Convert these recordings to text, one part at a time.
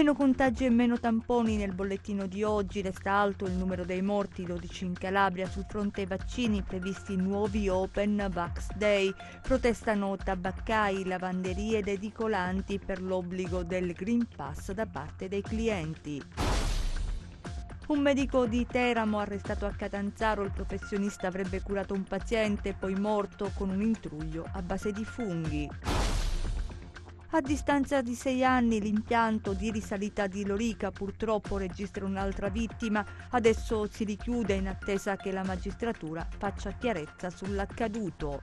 Meno contagi e meno tamponi nel bollettino di oggi, resta alto il numero dei morti, 12 in Calabria, sul fronte ai vaccini previsti nuovi Open Vax Day. Protestano tabaccai, lavanderie ed edicolanti per l'obbligo del Green Pass da parte dei clienti. Un medico di Teramo arrestato a Catanzaro, il professionista avrebbe curato un paziente poi morto con un intruglio a base di funghi. A distanza di sei anni l'impianto di risalita di Lorica purtroppo registra un'altra vittima, adesso si richiude in attesa che la magistratura faccia chiarezza sull'accaduto.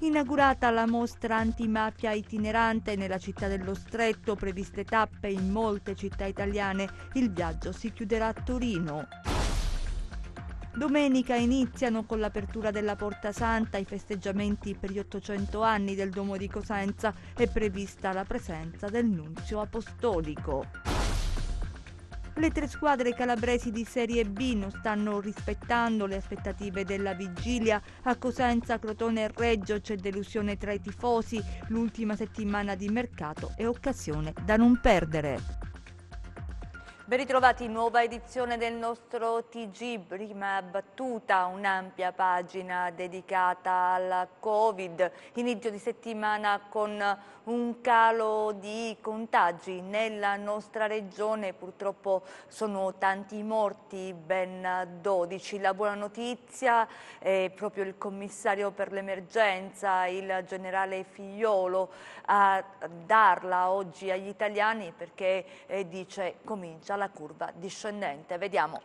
Inaugurata la mostra antimafia itinerante nella città dello Stretto, previste tappe in molte città italiane, il viaggio si chiuderà a Torino. Domenica iniziano con l'apertura della Porta Santa i festeggiamenti per gli 800 anni del Duomo di Cosenza. È prevista la presenza del Nunzio Apostolico. Le tre squadre calabresi di Serie B non stanno rispettando le aspettative della vigilia. A Cosenza, Crotone e Reggio c'è delusione tra i tifosi. L'ultima settimana di mercato è occasione da non perdere. Ben ritrovati, nuova edizione del nostro TG, prima battuta, un'ampia pagina dedicata al Covid, inizio di settimana con un calo di contagi nella nostra regione, purtroppo sono tanti i morti, ben 12. La buona notizia è proprio il commissario per l'emergenza, il generale Figliolo, a darla oggi agli italiani perché eh, dice comincia la curva discendente. Vediamo.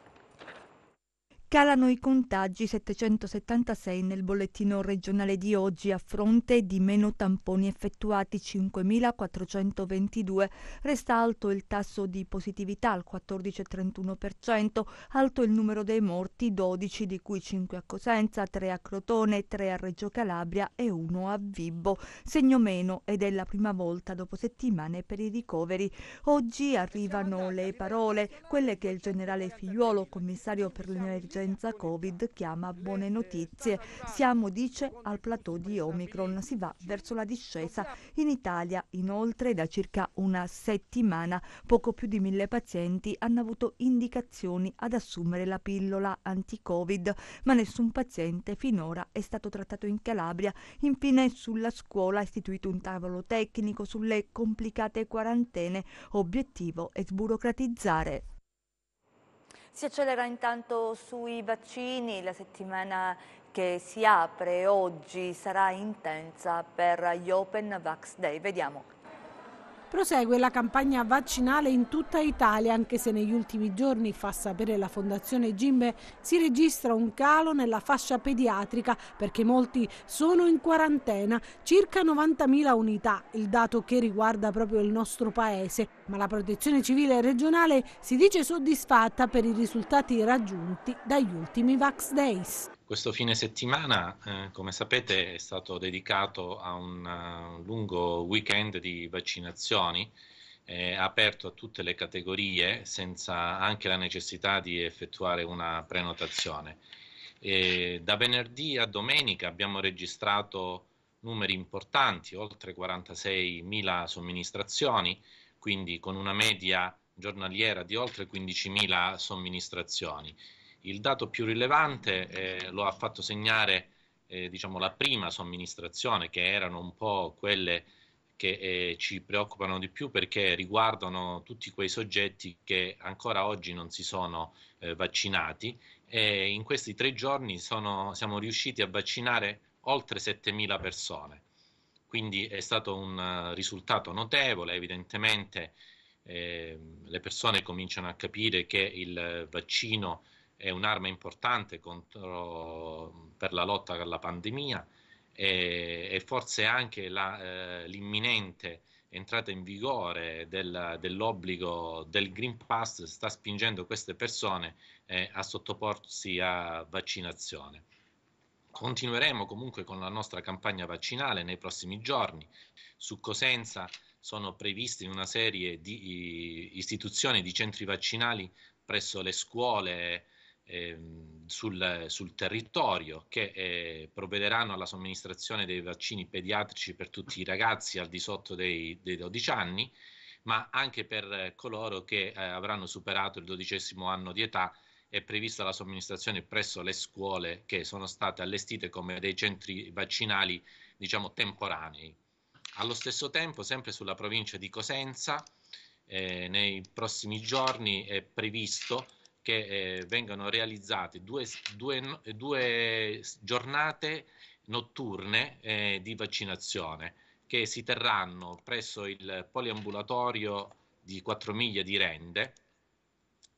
Calano i contagi 776 nel bollettino regionale di oggi a fronte di meno tamponi effettuati 5.422. Resta alto il tasso di positività al 14,31%, alto il numero dei morti 12 di cui 5 a Cosenza, 3 a Crotone, 3 a Reggio Calabria e 1 a Vibbo. Segno meno ed è la prima volta dopo settimane per i ricoveri. Oggi arrivano le parole, quelle che il generale Figliuolo, commissario per l'energia emergenza Covid chiama buone notizie. Siamo, dice, al plateau di Omicron, si va verso la discesa. In Italia, inoltre, da circa una settimana, poco più di mille pazienti hanno avuto indicazioni ad assumere la pillola anti-Covid, ma nessun paziente finora è stato trattato in Calabria. Infine, sulla scuola è istituito un tavolo tecnico sulle complicate quarantene. Obiettivo è sburocratizzare. Si accelera intanto sui vaccini, la settimana che si apre oggi sarà intensa per gli Open Vax Day. Vediamo Prosegue la campagna vaccinale in tutta Italia, anche se negli ultimi giorni, fa sapere la Fondazione Gimbe, si registra un calo nella fascia pediatrica perché molti sono in quarantena, circa 90.000 unità, il dato che riguarda proprio il nostro paese. Ma la Protezione Civile regionale si dice soddisfatta per i risultati raggiunti dagli ultimi Vax Days. Questo fine settimana, eh, come sapete, è stato dedicato a un, uh, lungo weekend di vaccinazioni eh, aperto a tutte le categorie senza anche la necessità di effettuare una prenotazione. E da venerdì a domenica abbiamo registrato numeri importanti, oltre 46.000 somministrazioni, quindi con una media giornaliera di oltre 15.000 somministrazioni il dato più rilevante eh, lo ha fatto segnare eh, diciamo, la prima somministrazione, che erano un po' quelle che eh, ci preoccupano di più perché riguardano tutti quei soggetti che ancora oggi non si sono eh, vaccinati e in questi tre giorni sono, siamo riusciti a vaccinare oltre 7.000 persone. Quindi è stato un eh, risultato notevole, evidentemente eh, le persone cominciano a capire che il vaccino è un'arma importante contro, per la lotta alla pandemia e, e forse anche la, eh, l'imminente entrata in vigore del, dell'obbligo del Green Pass sta spingendo queste persone eh, a sottoporsi a vaccinazione. Continueremo comunque con la nostra campagna vaccinale nei prossimi giorni. Su Cosenza sono previste una serie di istituzioni di centri vaccinali presso le scuole Ehm, sul, sul, territorio che eh, provvederanno alla somministrazione dei vaccini pediatrici per tutti i ragazzi al di sotto dei, dei 12 anni, ma anche per coloro che eh, avranno superato il dodicesimo anno di età è prevista la somministrazione presso le scuole che sono state allestite come dei centri vaccinali, diciamo, temporanei. Allo stesso tempo, sempre sulla provincia di Cosenza, eh, nei prossimi giorni è previsto che eh, vengano realizzate due, due, due giornate notturne eh, di vaccinazione che si terranno presso il poliambulatorio di 4 miglia di Rende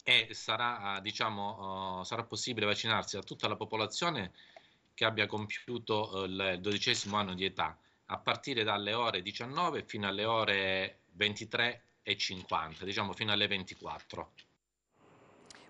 e sarà, diciamo, uh, sarà possibile vaccinarsi a tutta la popolazione che abbia compiuto uh, il dodicesimo anno di età a partire dalle ore 19 fino alle ore 23 e 50, diciamo fino alle 24.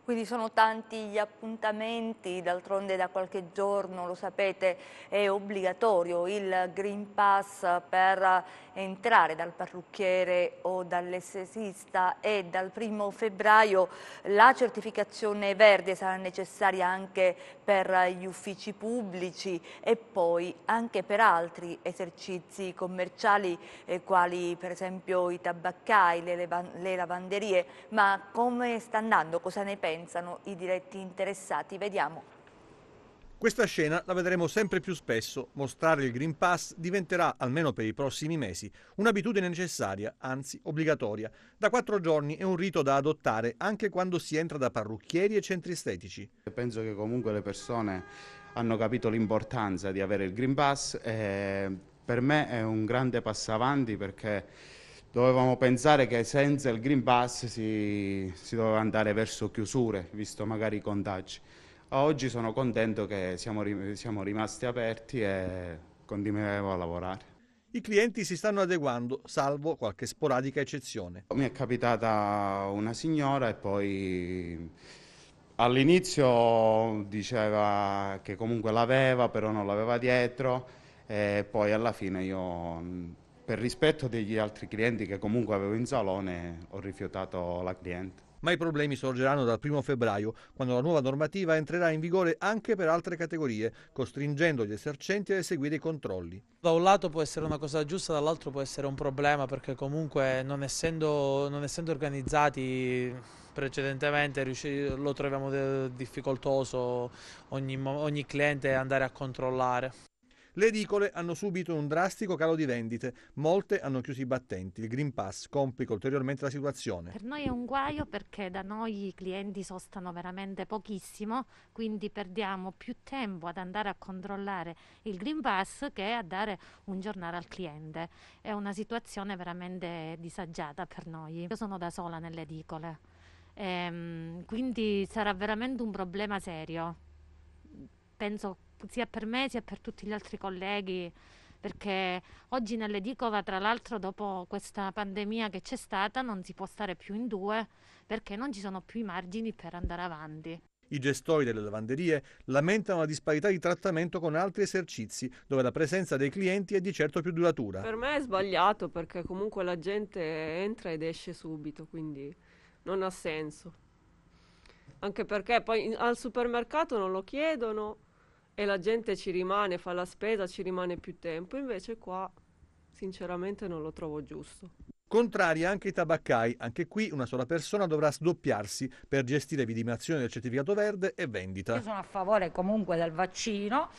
Quindi sono tanti gli appuntamenti, d'altronde da qualche giorno, lo sapete, è obbligatorio il Green Pass per entrare dal parrucchiere o dall'essesista e dal primo febbraio la certificazione verde sarà necessaria anche per gli uffici pubblici e poi anche per altri esercizi commerciali eh, quali per esempio i tabaccai, le, le lavanderie, ma come sta andando, cosa ne pensa? pensano i diretti interessati. Vediamo. Questa scena la vedremo sempre più spesso, mostrare il Green Pass diventerà, almeno per i prossimi mesi, un'abitudine necessaria, anzi obbligatoria. Da quattro giorni è un rito da adottare anche quando si entra da parrucchieri e centri estetici. Penso che comunque le persone hanno capito l'importanza di avere il Green Pass e eh, per me è un grande passo avanti perché dovevamo pensare che senza il Green Pass si, si doveva andare verso chiusure, visto magari i contagi. Oggi sono contento che siamo, siamo rimasti aperti e continueremo a lavorare. I clienti si stanno adeguando, salvo qualche sporadica eccezione. Mi è capitata una signora e poi all'inizio diceva che comunque l'aveva, però non l'aveva dietro e poi alla fine io per rispetto degli altri clienti che comunque avevo in salone ho rifiutato la cliente. Ma i problemi sorgeranno dal 1 febbraio, quando la nuova normativa entrerà in vigore anche per altre categorie, costringendo gli esercenti a eseguire i controlli. Da un lato può essere una cosa giusta, dall'altro può essere un problema, perché comunque non essendo, non essendo organizzati precedentemente lo troviamo eh, difficoltoso ogni, ogni cliente andare a controllare. Le edicole hanno subito un drastico calo di vendite, molte hanno chiuso i battenti, il Green Pass complica ulteriormente la situazione. Per noi è un guaio perché da noi i clienti sostano veramente pochissimo, quindi perdiamo più tempo ad andare a controllare il Green Pass che a dare un giornale al cliente. È una situazione veramente disagiata per noi. Io sono da sola nelle edicole, ehm, quindi sarà veramente un problema serio. Penso sia per me sia per tutti gli altri colleghi, perché oggi nell'edicova, tra l'altro, dopo questa pandemia che c'è stata, non si può stare più in due perché non ci sono più i margini per andare avanti. I gestori delle lavanderie lamentano la disparità di trattamento con altri esercizi, dove la presenza dei clienti è di certo più duratura. Per me è sbagliato perché comunque la gente entra ed esce subito, quindi non ha senso. Anche perché poi al supermercato non lo chiedono, e la gente ci rimane, fa la spesa, ci rimane più tempo, invece qua sinceramente non lo trovo giusto. Contrari anche i tabaccai, anche qui una sola persona dovrà sdoppiarsi per gestire vidimazione del certificato verde e vendita. Io sono a favore comunque del vaccino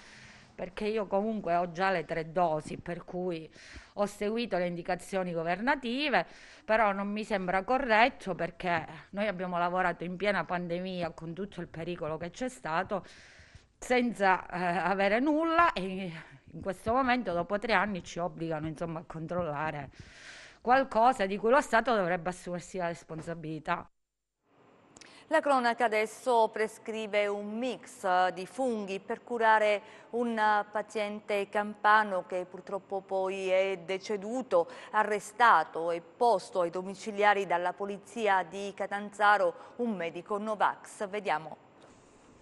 perché io comunque ho già le tre dosi, per cui ho seguito le indicazioni governative, però non mi sembra corretto perché noi abbiamo lavorato in piena pandemia con tutto il pericolo che c'è stato senza eh, avere nulla e in questo momento dopo tre anni ci obbligano insomma a controllare qualcosa di cui lo Stato dovrebbe assumersi la responsabilità. La cronaca adesso prescrive un mix eh, di funghi per curare un eh, paziente campano che purtroppo poi è deceduto, arrestato e posto ai domiciliari dalla polizia di Catanzaro, un medico Novax. Vediamo.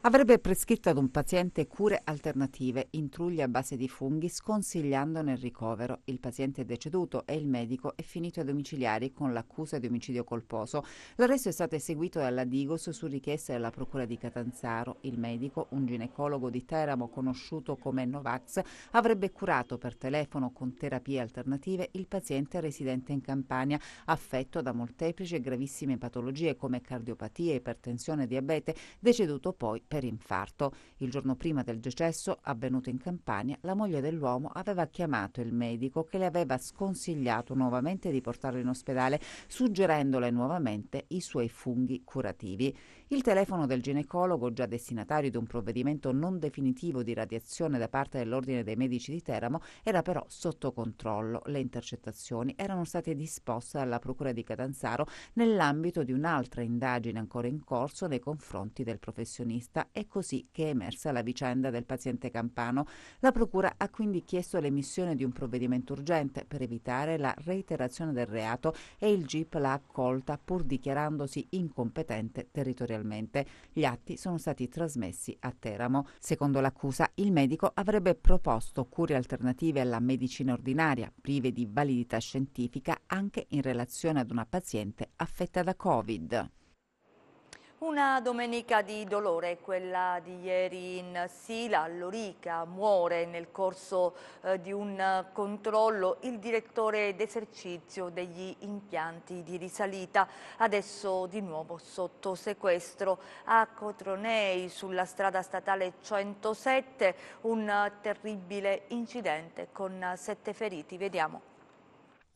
Avrebbe prescritto ad un paziente cure alternative, intrugli a base di funghi, sconsigliandone il ricovero. Il paziente è deceduto e il medico è finito ai domiciliari con l'accusa di omicidio colposo. L'arresto è stato eseguito dalla Digos su richiesta della Procura di Catanzaro. Il medico, un ginecologo di Teramo conosciuto come Novax, avrebbe curato per telefono con terapie alternative il paziente residente in Campania, affetto da molteplici e gravissime patologie come cardiopatia, ipertensione e diabete, deceduto poi per infarto. Il giorno prima del decesso, avvenuto in Campania, la moglie dell'uomo aveva chiamato il medico che le aveva sconsigliato nuovamente di portarlo in ospedale, suggerendole nuovamente i suoi funghi curativi. Il telefono del ginecologo, già destinatario di un provvedimento non definitivo di radiazione da parte dell'Ordine dei Medici di Teramo, era però sotto controllo. Le intercettazioni erano state disposte dalla Procura di Catanzaro nell'ambito di un'altra indagine ancora in corso nei confronti del professionista. È così che è emersa la vicenda del paziente campano. La Procura ha quindi chiesto l'emissione di un provvedimento urgente per evitare la reiterazione del reato e il GIP l'ha accolta pur dichiarandosi incompetente territorialmente materialmente. Gli atti sono stati trasmessi a Teramo. Secondo l'accusa, il medico avrebbe proposto cure alternative alla medicina ordinaria, prive di validità scientifica, anche in relazione ad una paziente affetta da Covid. Una domenica di dolore, quella di ieri in Sila, Lorica, muore nel corso eh, di un eh, controllo il direttore d'esercizio degli impianti di risalita, adesso di nuovo sotto sequestro. A Cotronei, sulla strada statale 107, un eh, terribile incidente con eh, sette feriti. Vediamo.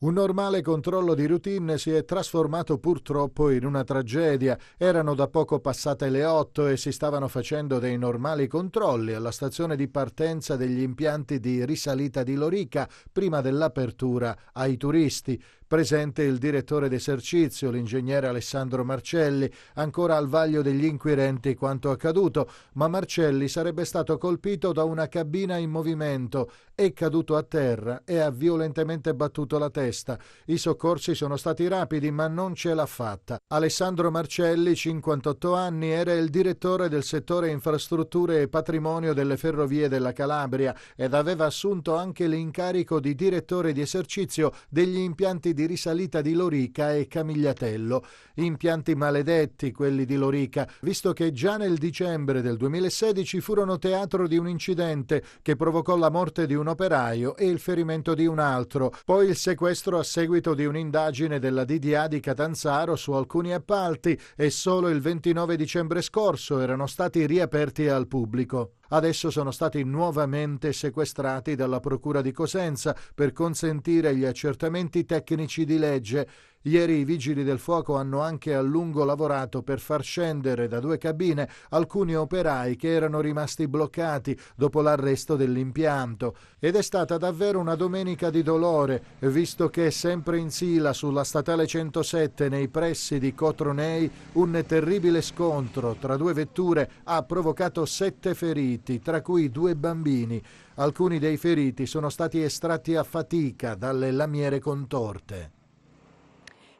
Un normale controllo di routine si è trasformato purtroppo in una tragedia. Erano da poco passate le 8 e si stavano facendo dei normali controlli alla stazione di partenza degli impianti di risalita di Lorica prima dell'apertura ai turisti. Presente il direttore d'esercizio, l'ingegnere Alessandro Marcelli, ancora al vaglio degli inquirenti quanto accaduto, ma Marcelli sarebbe stato colpito da una cabina in movimento, è caduto a terra e ha violentemente battuto la testa. I soccorsi sono stati rapidi, ma non ce l'ha fatta. Alessandro Marcelli, 58 anni, era il direttore del settore infrastrutture e patrimonio delle ferrovie della Calabria ed aveva assunto anche l'incarico di direttore di esercizio degli impianti di di risalita di Lorica e Camigliatello. Impianti maledetti quelli di Lorica, visto che già nel dicembre del 2016 furono teatro di un incidente che provocò la morte di un operaio e il ferimento di un altro, poi il sequestro a seguito di un'indagine della DDA di Catanzaro su alcuni appalti e solo il 29 dicembre scorso erano stati riaperti al pubblico adesso sono stati nuovamente sequestrati dalla Procura di Cosenza per consentire gli accertamenti tecnici di legge Ieri i vigili del fuoco hanno anche a lungo lavorato per far scendere da due cabine alcuni operai che erano rimasti bloccati dopo l'arresto dell'impianto ed è stata davvero una domenica di dolore, visto che sempre in Sila sulla statale 107 nei pressi di Cotronei un terribile scontro tra due vetture ha provocato sette feriti, tra cui due bambini. Alcuni dei feriti sono stati estratti a fatica dalle lamiere contorte.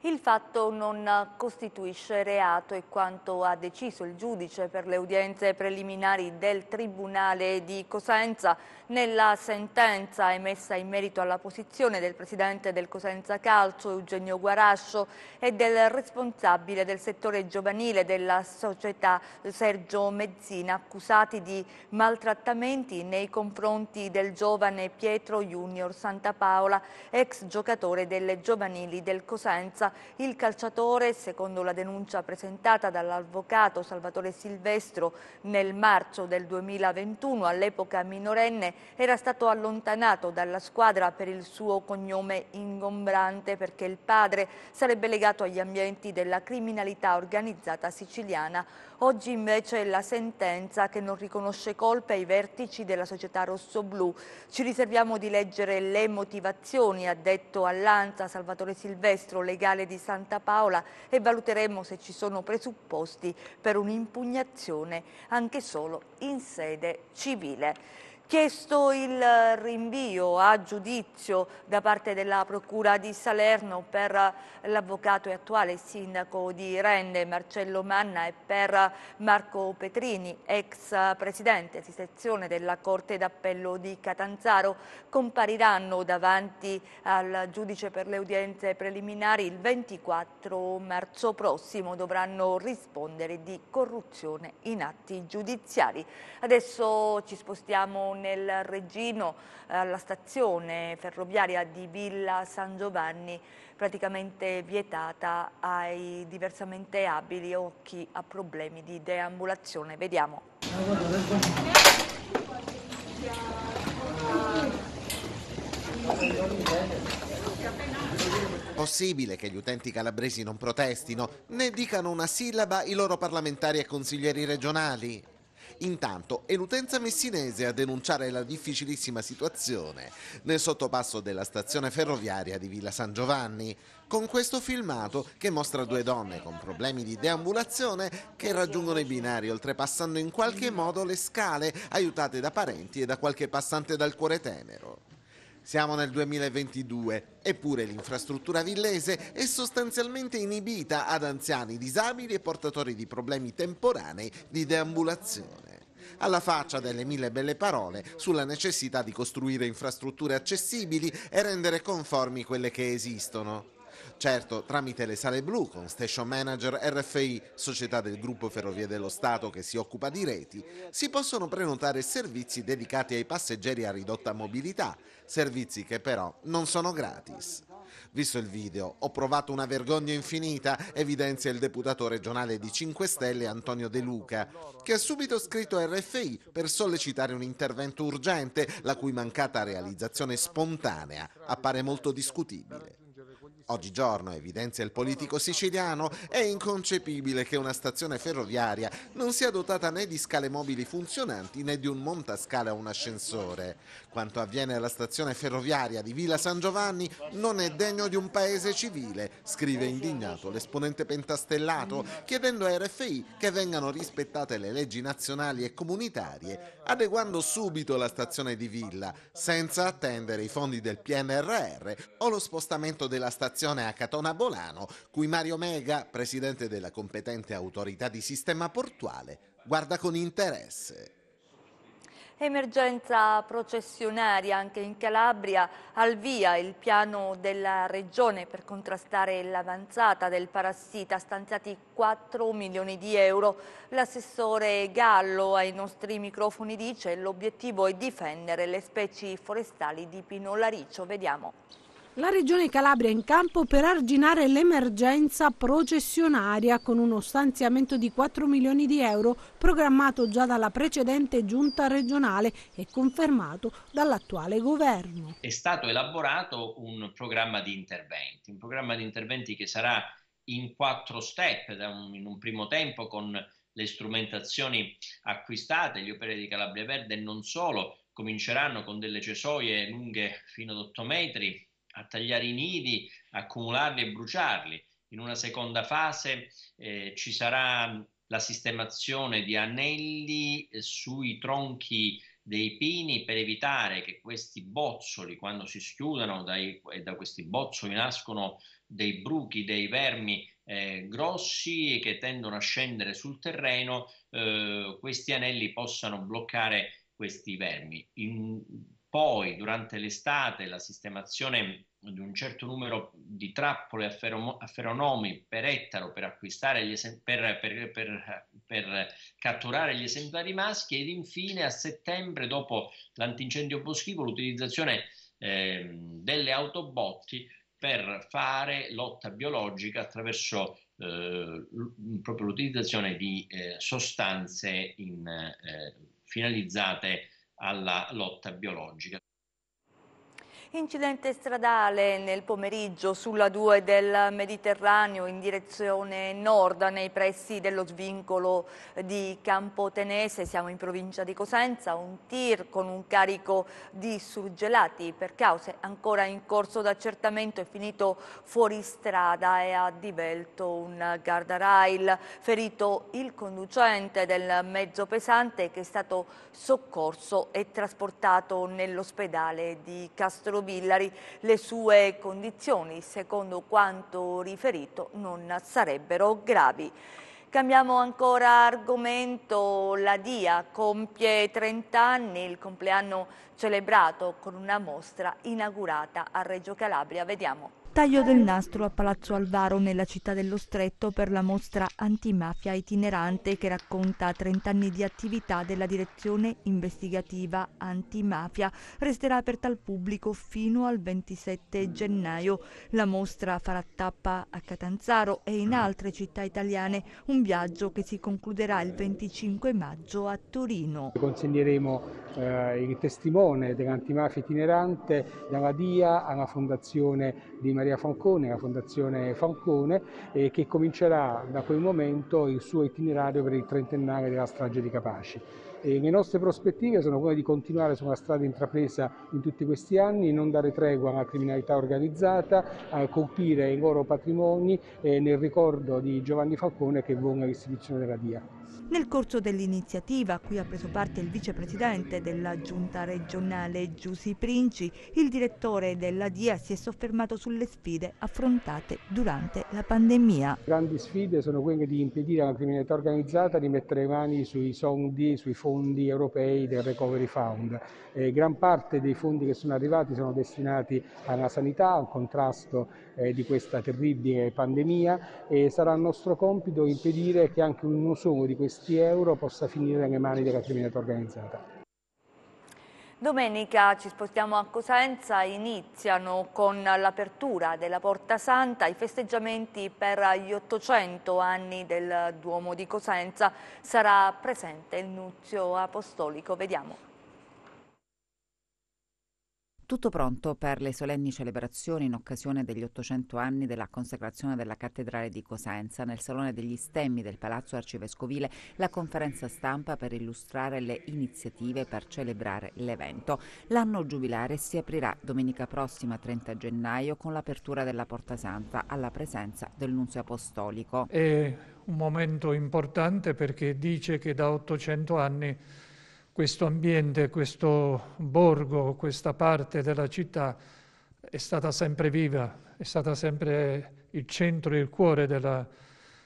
Il fatto non costituisce reato e quanto ha deciso il giudice per le udienze preliminari del Tribunale di Cosenza nella sentenza emessa in merito alla posizione del Presidente del Cosenza Calcio Eugenio Guarascio e del responsabile del settore giovanile della società Sergio Mezzina accusati di maltrattamenti nei confronti del giovane Pietro Junior Santa Paola, ex giocatore delle giovanili del Cosenza il calciatore, secondo la denuncia presentata dall'avvocato Salvatore Silvestro nel marzo del 2021, all'epoca minorenne, era stato allontanato dalla squadra per il suo cognome ingombrante perché il padre sarebbe legato agli ambienti della criminalità organizzata siciliana. Oggi invece è la sentenza che non riconosce colpe ai vertici della società rosso-blu. Ci riserviamo di leggere le motivazioni, ha detto all'Anza Salvatore Silvestro, legale di Santa Paola, e valuteremo se ci sono presupposti per un'impugnazione anche solo in sede civile. Chiesto il rinvio a giudizio da parte della Procura di Salerno per l'avvocato e attuale sindaco di Rende Marcello Manna e per Marco Petrini, ex presidente di sezione della Corte d'Appello di Catanzaro, compariranno davanti al giudice per le udienze preliminari il 24 marzo prossimo. Dovranno rispondere di corruzione in atti giudiziari. Adesso ci spostiamo nel Regino eh, alla stazione ferroviaria di Villa San Giovanni praticamente vietata ai diversamente abili o chi ha problemi di deambulazione. Vediamo. Possibile che gli utenti calabresi non protestino, né dicano una sillaba i loro parlamentari e consiglieri regionali. Intanto è l'utenza messinese a denunciare la difficilissima situazione nel sottopasso della stazione ferroviaria di Villa San Giovanni, con questo filmato che mostra due donne con problemi di deambulazione che raggiungono i binari oltrepassando in qualche modo le scale aiutate da parenti e da qualche passante dal cuore tenero. Siamo nel 2022, eppure l'infrastruttura villese è sostanzialmente inibita ad anziani disabili e portatori di problemi temporanei di deambulazione. Alla faccia delle mille belle parole sulla necessità di costruire infrastrutture accessibili e rendere conformi quelle che esistono. Certo, tramite le sale blu con station manager RFI, società del gruppo Ferrovie dello Stato che si occupa di reti, si possono prenotare servizi dedicati ai passeggeri a ridotta mobilità, servizi che però non sono gratis. Visto il video, ho provato una vergogna infinita, evidenzia il deputato regionale di 5 Stelle Antonio De Luca, che ha subito scritto RFI per sollecitare un intervento urgente, la cui mancata realizzazione spontanea appare molto discutibile. Oggigiorno, evidenzia il politico siciliano, è inconcepibile che una stazione ferroviaria non sia dotata né di scale mobili funzionanti né di un montascale o un ascensore. Quanto avviene alla stazione ferroviaria di Villa San Giovanni non è degno di un paese civile, scrive indignato l'esponente pentastellato, chiedendo a RFI che vengano rispettate le leggi nazionali e comunitarie, adeguando subito la stazione di Villa, senza attendere i fondi del PNRR o lo spostamento della stazione stazione a Catona Bolano, cui Mario Mega, presidente della competente autorità di sistema portuale, guarda con interesse. Emergenza processionaria anche in Calabria, al via il piano della regione per contrastare l'avanzata del parassita, stanziati 4 milioni di euro. L'assessore Gallo ai nostri microfoni dice che l'obiettivo è difendere le specie forestali di Pino Lariccio. Vediamo. La Regione Calabria in campo per arginare l'emergenza processionaria con uno stanziamento di 4 milioni di euro programmato già dalla precedente giunta regionale e confermato dall'attuale governo. È stato elaborato un programma di interventi, un programma di interventi che sarà in quattro step, in un primo tempo con le strumentazioni acquistate, gli operai di Calabria Verde non solo, cominceranno con delle cesoie lunghe fino ad 8 metri a tagliare i nidi, accumularli e bruciarli. In una seconda fase eh, ci sarà la sistemazione di anelli eh, sui tronchi dei pini per evitare che questi bozzoli, quando si schiudano dai, e da questi bozzoli nascono dei bruchi, dei vermi eh, grossi che tendono a scendere sul terreno, eh, questi anelli possano bloccare questi vermi. In, poi durante l'estate la sistemazione di un certo numero di trappole a, ferom- a feronomi per ettaro per, acquistare gli esem- per, per, per, per, catturare gli esemplari maschi ed infine a settembre dopo l'antincendio boschivo l'utilizzazione eh, delle autobotti per fare lotta biologica attraverso eh, l- proprio l'utilizzazione di eh, sostanze in, eh, finalizzate alla lotta biologica. Incidente stradale nel pomeriggio sulla 2 del Mediterraneo in direzione nord nei pressi dello svincolo di Campotenese. Siamo in provincia di Cosenza, un tir con un carico di surgelati per cause ancora in corso d'accertamento è finito fuori strada e ha divelto un guardarail. Ferito il conducente del mezzo pesante che è stato soccorso e trasportato nell'ospedale di Castello Villari. Le sue condizioni, secondo quanto riferito, non sarebbero gravi. Cambiamo ancora argomento, la DIA compie 30 anni, il compleanno celebrato con una mostra inaugurata a Reggio Calabria. Vediamo. Taglio del nastro a Palazzo Alvaro nella città dello Stretto per la mostra antimafia itinerante che racconta 30 anni di attività della direzione investigativa antimafia. Resterà aperta al pubblico fino al 27 gennaio. La mostra farà tappa a Catanzaro e in altre città italiane, un viaggio che si concluderà il 25 maggio a Torino. Consegneremo eh, il testimone dell'antimafia itinerante dalla DIA alla Fondazione di Maria Maria Fancone, la Fondazione Fancone, eh, che comincerà da quel momento il suo itinerario per il trentennale della strage di Capaci. E le nostre prospettive sono quelle di continuare sulla strada intrapresa in tutti questi anni, non dare tregua alla criminalità organizzata, colpire i loro patrimoni eh, nel ricordo di Giovanni Falcone che vuole l'istituzione della DIA. Nel corso dell'iniziativa a cui ha preso parte il vicepresidente della giunta regionale Giussi Princi, il direttore della DIA si è soffermato sulle sfide affrontate durante la pandemia. Le grandi sfide sono quelle di impedire alla criminalità organizzata di mettere le mani sui soldi, sui fondi europei del Recovery Fund. Eh, gran parte dei fondi che sono arrivati sono destinati alla sanità, al contrasto eh, di questa terribile pandemia e sarà nostro compito impedire che anche un uno solo di questi questi euro possa finire nelle mani della criminalità organizzata. Domenica ci spostiamo a Cosenza, iniziano con l'apertura della Porta Santa i festeggiamenti per gli 800 anni del Duomo di Cosenza. Sarà presente il Nunzio Apostolico, vediamo tutto pronto per le solenni celebrazioni in occasione degli 800 anni della consacrazione della cattedrale di Cosenza. Nel Salone degli Stemmi del Palazzo Arcivescovile la conferenza stampa per illustrare le iniziative per celebrare l'evento. L'anno giubilare si aprirà domenica prossima 30 gennaio con l'apertura della Porta Santa alla presenza del Nunzio Apostolico. È un momento importante perché dice che da 800 anni questo ambiente, questo borgo, questa parte della città è stata sempre viva, è stata sempre il centro e il cuore della,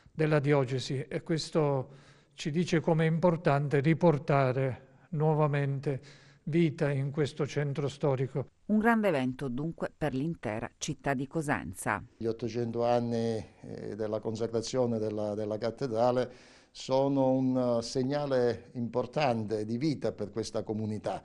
della diocesi e questo ci dice come è importante riportare nuovamente vita in questo centro storico. Un grande evento dunque per l'intera città di Cosenza. Gli 800 anni eh, della consacrazione della, della cattedrale sono un eh, segnale importante di vita per questa comunità.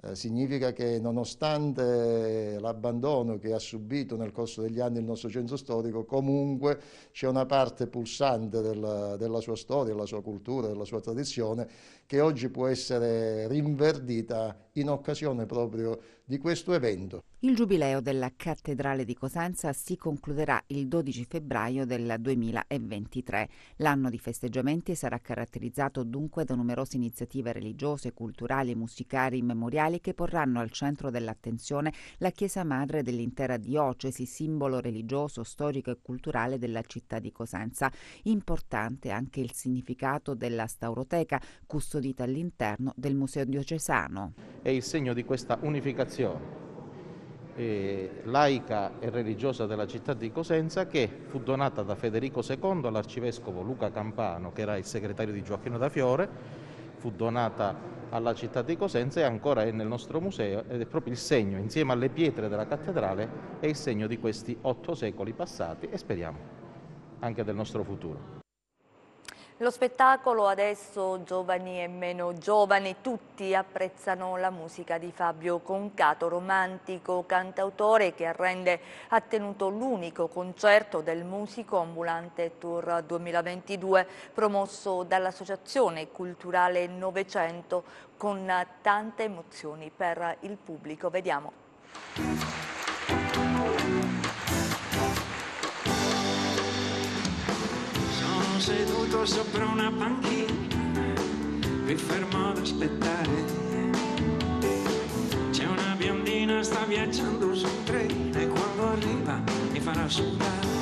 Eh, significa che nonostante l'abbandono che ha subito nel corso degli anni il nostro centro storico, comunque c'è una parte pulsante della, della, sua storia, della sua cultura, della sua tradizione che oggi può essere rinverdita in occasione proprio di questo evento. Il giubileo della Cattedrale di Cosenza si concluderà il 12 febbraio del 2023. L'anno di festeggiamenti sarà caratterizzato dunque da numerose iniziative religiose, culturali, musicali, memoriali che porranno al centro dell'attenzione la Chiesa Madre dell'intera diocesi, simbolo religioso, storico e culturale della città di Cosenza. Importante anche il significato della stauroteca, custodita all'interno del Museo diocesano è il segno di questa unificazione eh, laica e religiosa della città di Cosenza che fu donata da Federico II all'arcivescovo Luca Campano che era il segretario di Gioacchino da Fiore, fu donata alla città di Cosenza e ancora è nel nostro museo ed è proprio il segno, insieme alle pietre della cattedrale, è il segno di questi otto secoli passati e speriamo anche del nostro futuro. Lo spettacolo adesso giovani e meno giovani, tutti apprezzano la musica di Fabio Concato, romantico cantautore che a Rende ha tenuto l'unico concerto del musico ambulante Tour 2022 promosso dall'Associazione Culturale Novecento con tante emozioni per il pubblico. Vediamo. seduto sopra una panchina, mi fermo ad aspettare. C'è una biondina, sta viaggiando su un treno e quando arriva mi farà sudare.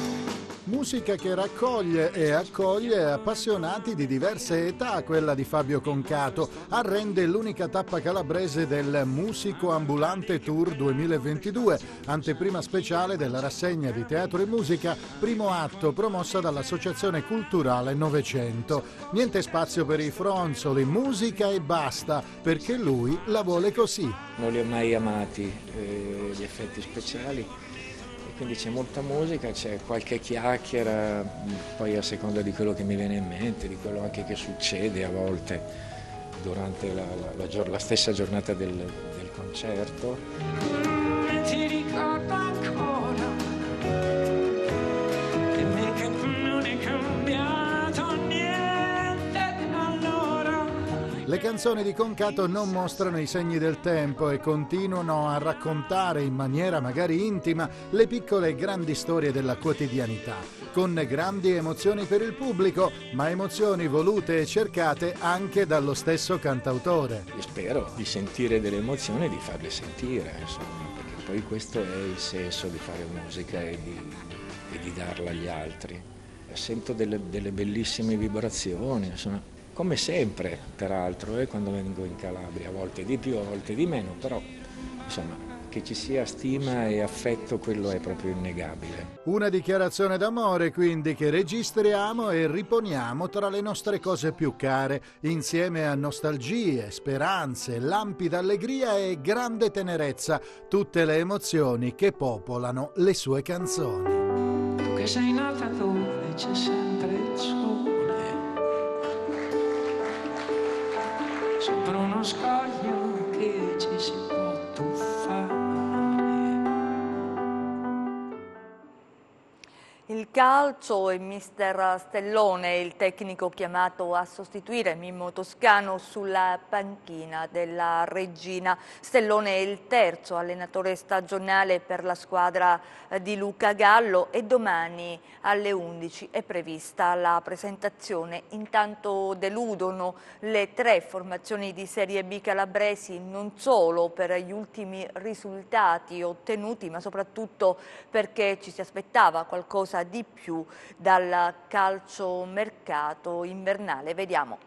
Musica che raccoglie e accoglie appassionati di diverse età, quella di Fabio Concato, arrende l'unica tappa calabrese del Musico Ambulante Tour 2022, anteprima speciale della rassegna di teatro e musica, primo atto promossa dall'Associazione Culturale Novecento. Niente spazio per i fronzoli, musica e basta, perché lui la vuole così. Non li ho mai amati eh, gli effetti speciali quindi c'è molta musica, c'è qualche chiacchiera, poi a seconda di quello che mi viene in mente, di quello anche che succede a volte durante la, la, la, la stessa giornata del, del concerto. Le canzoni di Concato non mostrano i segni del tempo e continuano a raccontare in maniera magari intima le piccole e grandi storie della quotidianità, con grandi emozioni per il pubblico, ma emozioni volute e cercate anche dallo stesso cantautore. Spero di sentire delle emozioni e di farle sentire, insomma, perché poi questo è il senso di fare musica e di, e di darla agli altri. Sento delle, delle bellissime vibrazioni, insomma come sempre peraltro eh, quando vengo in Calabria, a volte di più, a volte di meno, però insomma che ci sia stima e affetto quello è proprio innegabile. Una dichiarazione d'amore quindi che registriamo e riponiamo tra le nostre cose più care, insieme a nostalgie, speranze, lampi d'allegria e grande tenerezza, tutte le emozioni che popolano le sue canzoni. Tu che sei nata dove ci sei? conozcas. Il calcio e mister Stellone, il tecnico chiamato a sostituire Mimmo Toscano sulla panchina della Regina. Stellone è il terzo allenatore stagionale per la squadra eh, di Luca Gallo e domani alle 11 è prevista la presentazione. Intanto deludono le tre formazioni di Serie B calabresi non solo per gli ultimi risultati ottenuti ma soprattutto perché ci si aspettava qualcosa qualcosa di più dal calcio mercato invernale. Vediamo.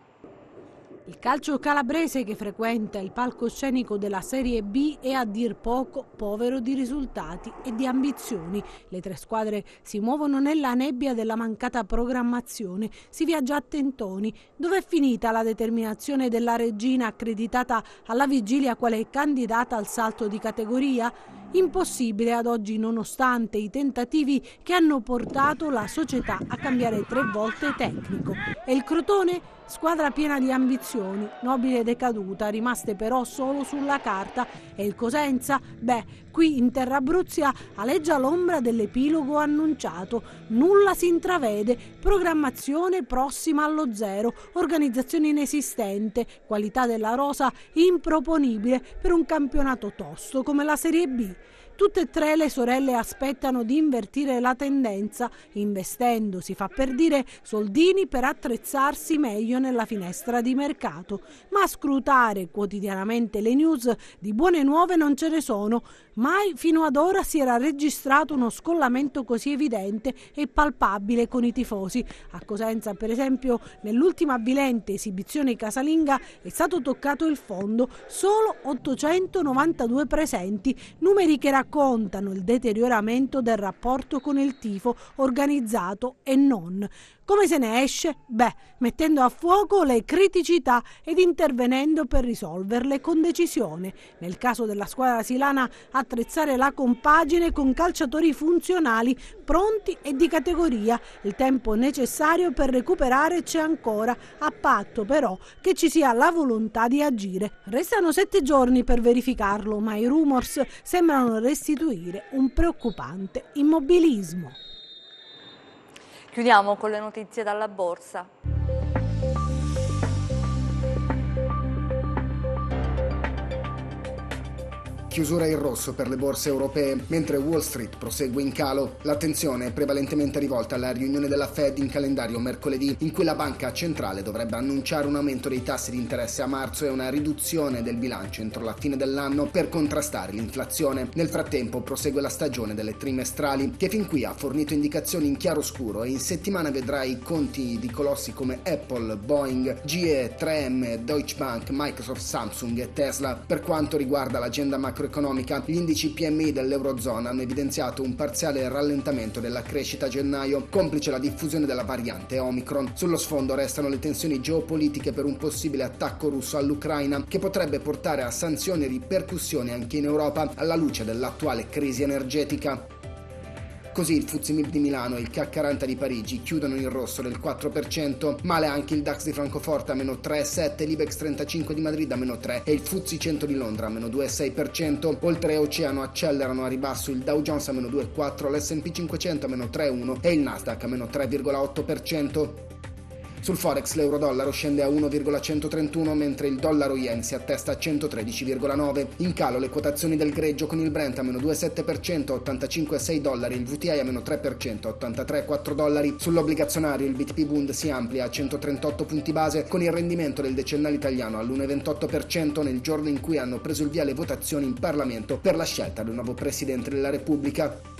Il calcio calabrese che frequenta il palcoscenico della Serie B è a dir poco povero di risultati e di ambizioni. Le tre squadre si muovono nella nebbia della mancata programmazione, si viaggia a tentoni. Dov'è finita la determinazione della regina accreditata alla vigilia quale candidata al salto di categoria? impossibile ad oggi nonostante i tentativi che hanno portato la società a cambiare tre volte tecnico. E il Crotone? Squadra piena di ambizioni, nobile decaduta, rimaste però solo sulla carta. E il Cosenza? Beh, qui in terra Abruzia aleggia l'ombra dell'epilogo annunciato. Nulla si intravede, programmazione prossima allo zero, organizzazione inesistente, qualità della rosa improponibile per un campionato tosto come la Serie B. Tutte e tre le sorelle aspettano di invertire la tendenza, investendo, si fa per dire, soldini per attrezzarsi meglio nella finestra di mercato. Ma a scrutare quotidianamente le news di buone nuove non ce ne sono. Mai fino ad ora si era registrato uno scollamento così evidente e palpabile con i tifosi. A Cosenza, per esempio, nell'ultima avvilente esibizione casalinga è stato toccato il fondo, solo 892 presenti, numeri che raccontano il deterioramento del rapporto con il tifo organizzato e non. Come se ne esce? Beh, mettendo a fuoco le criticità ed intervenendo per risolverle con decisione. Nel caso della squadra silana, attrezzare la compagine con calciatori funzionali, pronti e di categoria. Il tempo necessario per recuperare c'è ancora, a patto però che ci sia la volontà di agire. Restano sette giorni per verificarlo, ma i rumors sembrano restituire un preoccupante immobilismo. Chiudiamo con le notizie dalla borsa. Chiusura in rosso per le borse europee, mentre Wall Street prosegue in calo. L'attenzione è prevalentemente rivolta alla riunione della Fed in calendario mercoledì, in cui la banca centrale dovrebbe annunciare un aumento dei tassi di interesse a marzo e una riduzione del bilancio entro la fine dell'anno per contrastare l'inflazione. Nel frattempo prosegue la stagione delle trimestrali, che fin qui ha fornito indicazioni in chiaro scuro e in settimana vedrà i conti di colossi come Apple, Boeing, GE, 3M, Deutsche Bank, Microsoft, Samsung e Tesla. Per quanto riguarda l'agenda macro macroeconomica, gli indici PMI dell'Eurozona hanno evidenziato un parziale rallentamento della crescita a gennaio, complice la diffusione della variante Omicron. Sullo sfondo restano le tensioni geopolitiche per un possibile attacco russo all'Ucraina, che potrebbe portare a sanzioni e ripercussioni anche in Europa, alla luce dell'attuale crisi energetica. Così il Fuzzi di Milano e il CAC 40 di Parigi chiudono in rosso del 4%, male anche il DAX di Francoforte a meno 3,7%, l'IBEX 35 di Madrid a meno 3% e il Fuzzi 100 di Londra a meno 2,6%. Oltre Oceano accelerano a ribasso il Dow Jones a meno 2,4%, l'S&P 500 a meno 3,1% e il Nasdaq a meno 3,8%. Sul Forex l'euro-dollaro scende a 1,131 mentre il dollaro-yen si attesta a 113,9. In calo le quotazioni del greggio con il Brent a meno 2,7%, 85,6 dollari, il VTI a meno 3%, 83,4 dollari. Sull'obbligazionario il BTP Bund si amplia a 138 punti base con il rendimento del decennale italiano all'1,28% nel giorno in cui hanno preso il via le votazioni in Parlamento per la scelta del nuovo Presidente della Repubblica.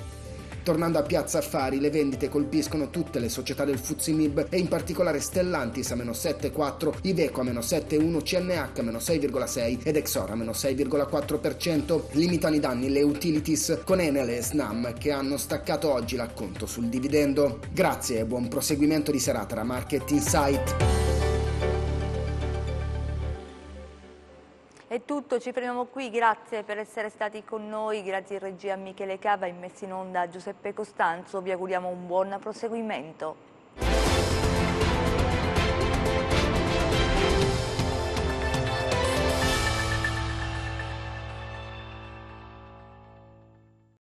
Tornando a Piazza Affari, le vendite colpiscono tutte le società del Fuzimib e in particolare Stellantis a meno 7,4, Iveco a meno 7,1, CNH a meno 6,6 ed Exor a meno 6,4%. Limitano i danni le utilities con Enel e Snam che hanno staccato oggi l'acconto sul dividendo. Grazie e buon proseguimento di serata da Market Insight. È tutto, ci fermiamo qui, grazie per essere stati con noi, grazie in regia Michele Cava, in messa in onda a Giuseppe Costanzo, vi auguriamo un buon proseguimento.